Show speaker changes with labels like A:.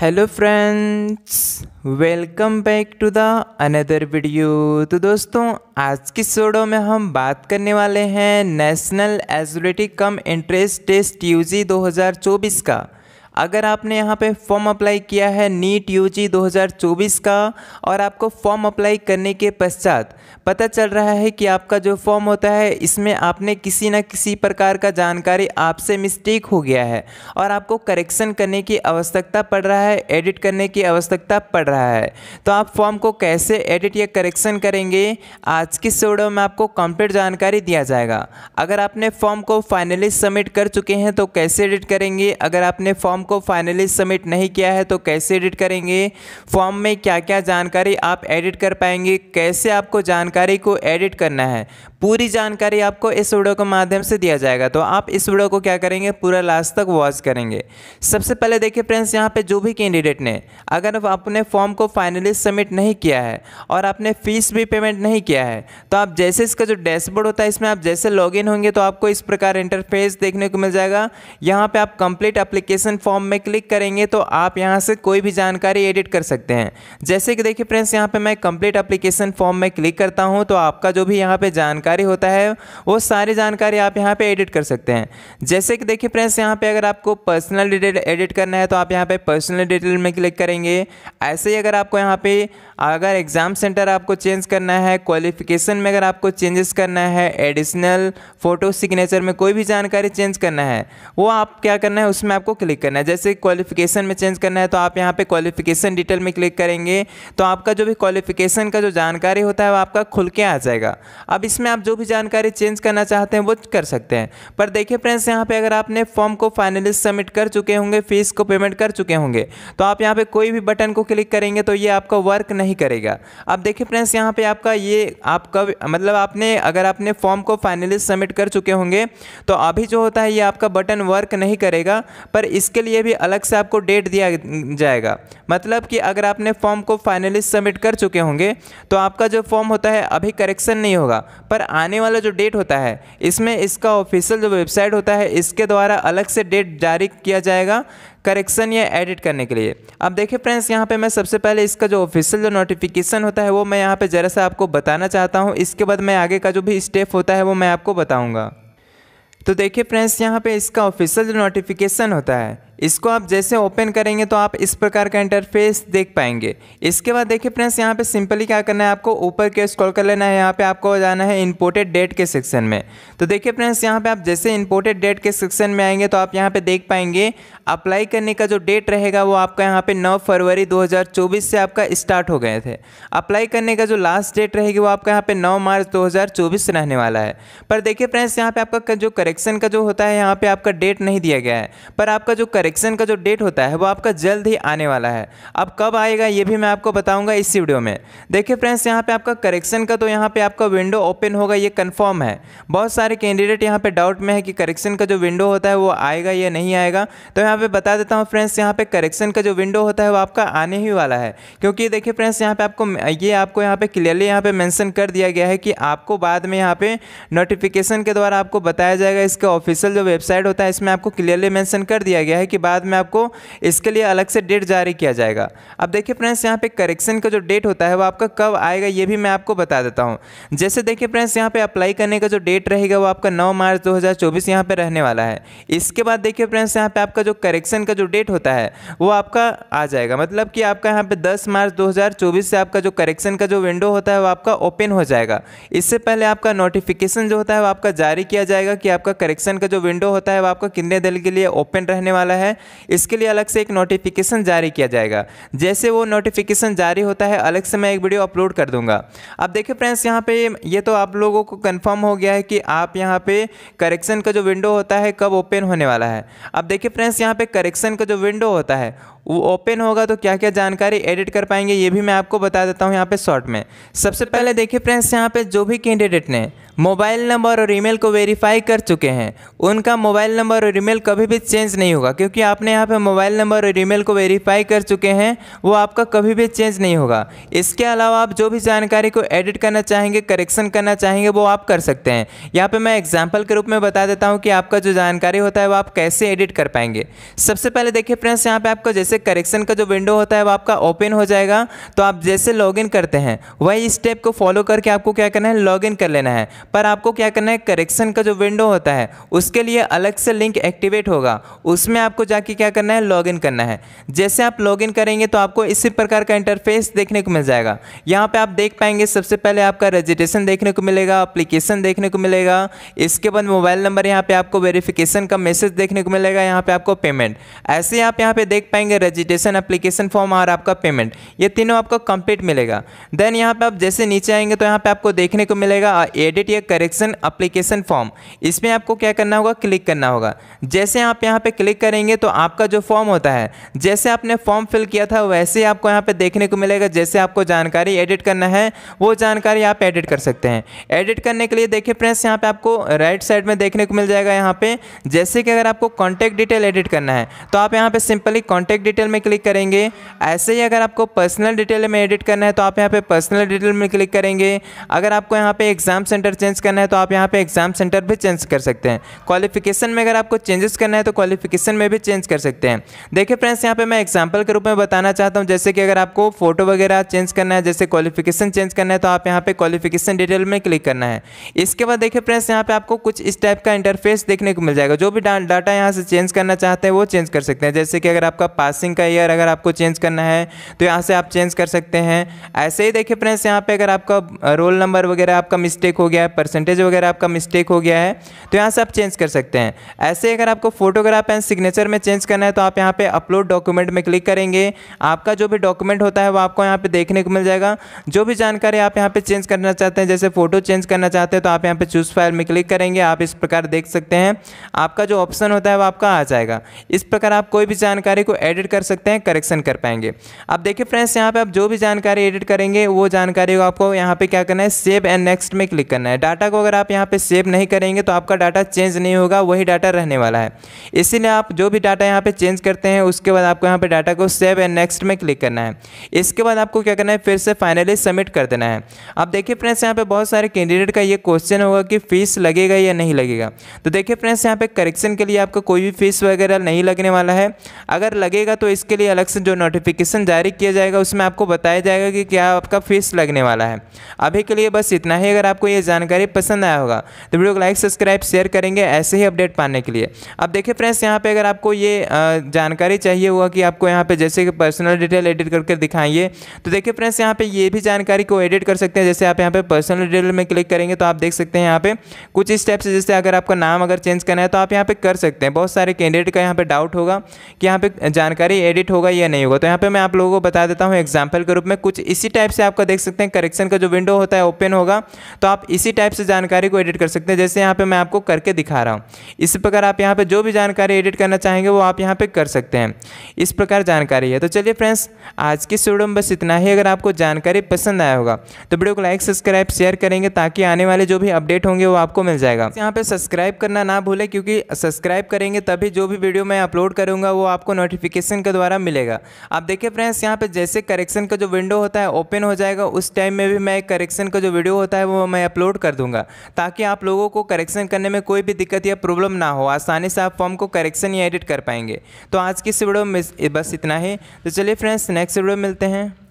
A: hello friends welcome back to the another video तो दोस्तों आज की सोडो में हम बात करने वाले हैं नेशनल एजुलेटिक कम इंटरेस्ट टेस्ट यूजी 2024 का अगर आपने यहाँ पे फॉर्म अप्लाई किया है नीट यूजी 2024 का और आपको फॉर्म अप्लाई करने के पश्चात पता चल रहा है कि आपका जो फॉर्म होता है इसमें आपने किसी न किसी प्रकार का जानकारी आपसे मिस्टेक हो गया है और आपको करेक्शन करने की आवश्यकता पड़ रहा है एडिट करने की आवश्यकता पड़ रहा है तो आप फॉर्म को कैसे एडिट या करेक्शन करेंगे आज की सोडो में आपको कंप्लीट जानकारी दिया जाएगा अगर आपने फॉर्म को फाइनली सबमिट कर चुके हैं तो कैसे एडिट करेंगे अगर आपने फॉर्म को फाइनली सबमिट नहीं किया है तो कैसे एडिट करेंगे फॉर्म में क्या क्या जानकारी आप एडिट कर पाएंगे कैसे आपको जानकारी को एडिट करना है पूरी जानकारी आपको इस वीडियो के माध्यम से दिया जाएगा तो आप इस वीडियो को क्या करेंगे पूरा लास्ट तक वॉच करेंगे सबसे पहले देखिए फ्रेंड्स यहाँ पे जो भी कैंडिडेट ने अगर आपने फॉर्म को फाइनली सबमिट नहीं किया है और आपने फीस भी पेमेंट नहीं किया है तो आप जैसे इसका जो डैशबोर्ड होता है इसमें आप जैसे लॉग होंगे तो आपको इस प्रकार इंटरफेस देखने को मिल जाएगा यहाँ पर आप कंप्लीट अप्लीकेशन फॉर्म में क्लिक करेंगे तो आप यहाँ से कोई भी जानकारी एडिट कर सकते हैं जैसे कि देखिए फ्रेंड्स यहाँ पर मैं कंप्लीट अप्लीकेशन फॉर्म में क्लिक करता हूँ तो आपका जो भी यहाँ पर जानकारी जानकारी होता है वो सारी जानकारी आप यहाँ पे एडिट कर सकते हैं जैसे कि देखिए फ्रेंड्स यहाँ पे अगर आपको पर्सनल डिटेल एडिट करना है तो आप यहाँ पे पर्सनल डिटेल में क्लिक करेंगे ऐसे ही अगर आपको यहाँ पे अगर एग्ज़ाम सेंटर आपको चेंज करना है क्वालिफिकेशन में अगर आपको चेंजेस करना है एडिशनल फ़ोटो सिग्नेचर में कोई भी जानकारी चेंज करना है वो आप क्या करना है उसमें आपको क्लिक करना है जैसे क्वालिफिकेशन में चेंज करना है तो आप यहाँ पे क्वालिफिकेशन डिटेल में क्लिक करेंगे तो आपका जो भी क्वालिफिकेशन का जो जानकारी होता है वो आपका खुल के आ जाएगा अब इसमें आप आप जो भी जानकारी चेंज करना चाहते हैं वो कर सकते हैं पर देखिए फ्रेंड्स यहाँ पे अगर आपने फॉर्म को फाइनली सबमिट कर चुके होंगे फीस को पेमेंट कर चुके होंगे तो आप यहाँ पे कोई भी बटन को क्लिक करेंगे तो ये आपका वर्क नहीं करेगा अब देखिए फ्रेंड्स यहाँ पे आपका ये आपका मतलब आपने अगर आपने फॉर्म को फाइनली सबमिट कर चुके होंगे तो अभी जो होता है ये आपका बटन वर्क नहीं करेगा पर इसके लिए भी अलग से आपको डेट दिया जाएगा मतलब कि अगर आपने फॉर्म को फाइनली सबमिट कर चुके होंगे तो आपका जो फॉर्म होता है अभी करेक्शन नहीं होगा पर आने वाला जो डेट होता है इसमें इसका ऑफिशियल जो वेबसाइट होता है इसके द्वारा अलग से डेट जारी किया जाएगा करेक्शन या एडिट करने के लिए अब देखिए फ्रेंड्स यहाँ पे मैं सबसे पहले इसका जो ऑफिशियल जो नोटिफिकेशन होता है वो मैं यहाँ पे ज़रा सा आपको बताना चाहता हूँ इसके बाद मैं आगे का जो भी स्टेप होता है वो मैं आपको बताऊँगा तो देखिए फ्रेंड्स यहाँ पे इसका ऑफिशियल जो नोटिफिकेशन होता है इसको आप जैसे ओपन करेंगे तो आप इस प्रकार का इंटरफेस देख पाएंगे इसके बाद देखिए फ्रेंड्स यहाँ पे सिंपली क्या करना है आपको ऊपर के स्क्रॉल कर लेना है यहाँ पे आपको जाना है इंपोर्टेड डेट के सेक्शन में तो देखिए फ्रेंड्स यहाँ पे आप जैसे इंपोर्टेड डेट के सेक्शन में आएंगे तो आप यहाँ पे देख पाएंगे अप्लाई करने का जो डेट रहेगा वो आपका यहाँ पे 9 फरवरी 2024 से आपका स्टार्ट हो गए थे अप्लाई करने का जो लास्ट डेट रहेगी वो आपका यहाँ पे 9 मार्च 2024 रहने वाला है पर देखिए फ्रेंड्स यहाँ पे आपका जो करेक्शन का जो होता है यहाँ पे आपका डेट नहीं दिया गया है पर आपका जो करेक्शन का जो डेट होता है वो आपका जल्द ही आने वाला है अब कब आएगा ये भी मैं आपको बताऊँगा इस वीडियो में देखिए फ्रेंड्स यहाँ पर आपका करेक्शन का तो यहाँ पर आपका विंडो ओपन होगा ये कन्फर्म है बहुत सारे कैंडिडेट यहाँ पर डाउट में है कि करेक्शन का जो विंडो होता है वो आएगा या नहीं आएगा तो यहाँ यहाँ पे बता देता हूँ फ्रेंड्स यहाँ पे करेक्शन का जो विंडो होता है वो आपका आने ही वाला है क्योंकि देखिए फ्रेंड्स यहाँ पे आपको ये आपको यहाँ पे क्लियरली यहाँ पे मेंशन कर दिया गया है कि आपको बाद में यहाँ पे नोटिफिकेशन के द्वारा आपको बताया जाएगा इसका ऑफिशियल जो वेबसाइट होता है इसमें आपको क्लियरली मैंसन कर दिया गया है कि बाद में आपको इसके लिए अलग से डेट जारी किया जाएगा अब देखिए फ्रेंड्स यहाँ पर करेक्शन का जो डेट होता है वो आपका कब आएगा ये भी मैं आपको बता देता हूँ जैसे देखिए फ्रेंड्स यहाँ पर अप्लाई करने का जो डेट रहेगा वो आपका नौ मार्च दो हज़ार रहने वाला है इसके बाद देखिए फ्रेंड्स यहाँ पर आपका जो करेक्शन का जो डेट होता है वो आपका आ जाएगा मतलब कि आपका यहाँ पे 10 मार्च 2024 से आपका जो करेक्शन का जो विंडो होता है वो आपका ओपन हो जाएगा इससे पहले आपका नोटिफिकेशन जो होता है वो आपका जारी किया जाएगा कि आपका करेक्शन का जो विंडो होता है वो आपका कितने दिन के लिए ओपन रहने वाला है इसके लिए अलग से एक नोटिफिकेशन जारी किया जाएगा जैसे वो नोटिफिकेशन जारी होता है अलग से मैं एक वीडियो अपलोड कर दूंगा अब देखिए फ्रेंड्स यहाँ पे ये तो आप लोगों को कन्फर्म हो गया है कि आप यहाँ पे करेक्शन का जो विंडो होता है कब ओपन होने वाला है अब देखिए फ्रेंड्स यहाँ पे करेक्शन का जो विंडो होता है वो ओपन होगा तो क्या क्या जानकारी एडिट कर पाएंगे ये भी मैं आपको बता देता हूँ यहाँ पे शॉर्ट में सबसे पहले देखिए फ्रेंड्स यहाँ पे जो भी कैंडिडेट ने मोबाइल नंबर और ईमेल को वेरीफाई कर चुके हैं उनका मोबाइल नंबर और ईमेल कभी भी चेंज नहीं होगा क्योंकि आपने यहाँ पे मोबाइल नंबर और ईमेल को वेरीफाई कर चुके हैं वो आपका कभी भी चेंज नहीं होगा इसके अलावा आप जो भी जानकारी को एडिट करना चाहेंगे करेक्शन करना चाहेंगे वो आप कर सकते हैं यहाँ पर मैं एग्जाम्पल के रूप में बता देता हूँ कि आपका जो जानकारी होता है वो आप कैसे एडिट कर पाएंगे सबसे पहले देखिए फ्रेंड्स यहाँ पर आपको जैसे से करेक्शन का जो विंडो होता है वो आपका ओपन हो जाएगा तो आप जैसे लॉगिन करते हैं वही स्टेप को फॉलो करके आपको क्या करना है लॉगिन कर लेना है पर आपको क्या करना है करेक्शन का जो विंडो होता है उसके लिए अलग से लिंक एक्टिवेट होगा उसमें आपको जाके क्या करना है लॉगिन करना है जैसे आप लॉगिन करेंगे तो आपको इसी प्रकार का इंटरफेस देखने को मिल जाएगा यहाँ पर आप देख पाएंगे सबसे पहले आपका रजिस्ट्रेशन देखने को मिलेगा अप्लीकेशन देखने को मिलेगा इसके बाद मोबाइल नंबर यहाँ पर आपको वेरिफिकेशन का मैसेज देखने को मिलेगा यहाँ पर आपको पेमेंट ऐसे आप यहाँ पर देख पाएंगे रजिस्ट्रेशन एप्लीकेशन फॉर्म और आपका पेमेंट ये तीनों आपको कंप्लीट मिलेगा देन यहाँ पे आप जैसे नीचे आएंगे तो यहाँ पे आपको देखने को मिलेगा एडिट या करेक्शन अप्लीकेशन फॉर्म इसमें आपको क्या करना होगा क्लिक करना होगा जैसे आप यहाँ पे क्लिक करेंगे तो आपका जो फॉर्म होता है जैसे आपने फॉर्म फिल किया था वैसे आपको यहाँ पे देखने को मिलेगा जैसे आपको जानकारी एडिट करना है वो जानकारी आप एडिट कर सकते हैं एडिट करने के लिए देखिए फ्रेंड्स यहाँ पे आपको राइट साइड में देखने को मिल जाएगा यहाँ पे जैसे कि अगर आपको कॉन्टैक्ट डिटेल एडिट करना है तो आप यहाँ पे सिंपली कॉन्टैक्ट डिटेल में क्लिक करेंगे ऐसे ही अगर आपको पर्सनल डिटेल में एडिट करना है तो आप यहाँ पे पर्सनल डिटेल में क्लिक करेंगे अगर आपको यहाँ पे एग्ज़ाम सेंटर चेंज करना है तो आप यहाँ पे एग्ज़ाम सेंटर भी चेंज कर सकते हैं क्वालिफिकेशन में अगर आपको चेंजेस करना है तो क्वालिफिकेशन में भी चेंज कर सकते हैं देखिए फ्रेंड्स यहाँ पर मैं एग्जाम्पल के रूप में बताना चाहता हूँ जैसे कि अगर आपको फोटो वगैरह चेंज करना है जैसे क्वालिफिकेशन चेंज करना है तो आप यहाँ पर क्वालिफिकेशन डिटेल में क्लिक करना है इसके बाद देखिए फ्रेंड्स यहाँ पर आपको कुछ इस टाइप का इंटरफेस देखने को मिल जाएगा जो भी डाटा यहाँ से चेंज करना चाहते हैं वो चेंज कर सकते हैं जैसे कि अगर आपका पासिंग पासिंग का ईयर अगर आपको चेंज करना है तो यहाँ से आप चेंज कर सकते हैं ऐसे ही देखिए फ्रेंड्स यहाँ पे अगर आपका रोल नंबर वगैरह आपका मिस्टेक हो गया है परसेंटेज वगैरह आपका मिस्टेक हो गया है तो यहाँ से आप चेंज कर सकते हैं ऐसे अगर आपको फोटोग्राफ एंड सिग्नेचर में चेंज करना है तो आप यहाँ पर अपलोड डॉक्यूमेंट में क्लिक करेंगे आपका जो भी डॉक्यूमेंट होता है वो आपको यहाँ पर देखने को मिल जाएगा जो भी जानकारी आप यहाँ पर चेंज करना चाहते हैं जैसे फ़ोटो चेंज करना चाहते हैं तो आप यहाँ पर चूज़ फाइल में क्लिक करेंगे आप इस प्रकार देख सकते हैं आपका जो ऑप्शन होता है वो आपका आ जाएगा इस प्रकार आप कोई भी जानकारी को एडिट एडिट कर सकते हैं करेक्शन कर पाएंगे अब देखिए फ्रेंड्स यहाँ पे आप जो भी जानकारी एडिट करेंगे वो जानकारी को आपको यहाँ पे क्या करना है सेव एंड नेक्स्ट में क्लिक करना है डाटा को अगर आप यहाँ पे सेव नहीं करेंगे तो आपका डाटा चेंज नहीं होगा वही डाटा रहने वाला है इसीलिए आप जो भी डाटा यहाँ पे चेंज करते हैं उसके बाद आपको यहाँ पे डाटा को सेव एंड नेक्स्ट में क्लिक करना है इसके बाद आपको क्या करना है फिर से फाइनली सबमिट कर देना है अब देखिए फ्रेंड्स यहाँ पे बहुत सारे कैंडिडेट का ये क्वेश्चन होगा कि फीस लगेगा या नहीं लगेगा तो देखिए फ्रेंड्स यहाँ पे करेक्शन के लिए आपको कोई भी फीस वगैरह नहीं लगने वाला है अगर लगेगा तो इसके लिए अलग से जो नोटिफिकेशन जारी किया जाएगा उसमें आपको बताया जाएगा कि क्या आपका फीस लगने वाला है अभी के लिए बस इतना ही अगर आपको ये जानकारी पसंद आया होगा तो वीडियो को लाइक सब्सक्राइब शेयर करेंगे ऐसे ही अपडेट पाने के लिए अब देखिए फ्रेंड्स यहाँ पर अगर आपको ये जानकारी चाहिए हुआ कि आपको यहाँ पर जैसे कि पर्सनल डिटेल एडिट करके दिखाइए तो देखिए फ्रेंड्स यहाँ पर ये भी जानकारी को एडिट कर सकते हैं जैसे आप यहाँ पर पर्सनल डिटेल में क्लिक करेंगे तो आप देख सकते हैं यहाँ पर कुछ स्टेप से जैसे अगर आपका नाम अगर चेंज करना है तो आप यहाँ पर कर सकते हैं बहुत सारे कैंडिडेट का यहाँ पर डाउट होगा कि यहाँ पे जानकारी जानकारी एडिट होगा या नहीं होगा तो यहाँ पे मैं आप लोगों को बता देता हूँ एग्जाम्पल के रूप में कुछ इसी टाइप से आपका देख सकते हैं करेक्शन का जो विंडो होता है ओपन होगा तो आप इसी टाइप से जानकारी को एडिट कर सकते हैं जैसे यहाँ पे मैं आपको करके दिखा रहा हूँ इस प्रकार आप यहाँ पे जो भी जानकारी एडिट करना चाहेंगे वो आप यहाँ पे कर सकते हैं इस प्रकार जानकारी है तो चलिए फ्रेंड्स आज की स्टूडियो में बस इतना ही अगर आपको जानकारी पसंद आया होगा तो वीडियो को लाइक सब्सक्राइब शेयर करेंगे ताकि आने वाले जो भी अपडेट होंगे वो आपको मिल जाएगा यहाँ पे सब्सक्राइब करना ना भूलें क्योंकि सब्सक्राइब करेंगे तभी जो भी वीडियो मैं अपलोड करूँगा वो आपको नोटिफिकेशन करेक्शन के द्वारा मिलेगा आप देखिए फ्रेंड्स यहाँ पे जैसे करेक्शन का जो विंडो होता है ओपन हो जाएगा उस टाइम में भी मैं करेक्शन का जो वीडियो होता है वो मैं अपलोड कर दूंगा ताकि आप लोगों को करेक्शन करने में कोई भी दिक्कत या प्रॉब्लम ना हो आसानी से आप फॉर्म को करेक्शन या एडिट कर पाएंगे तो आज की इस वीडियो में बस इतना ही तो चलिए फ्रेंड्स नेक्स्ट वीडियो मिलते हैं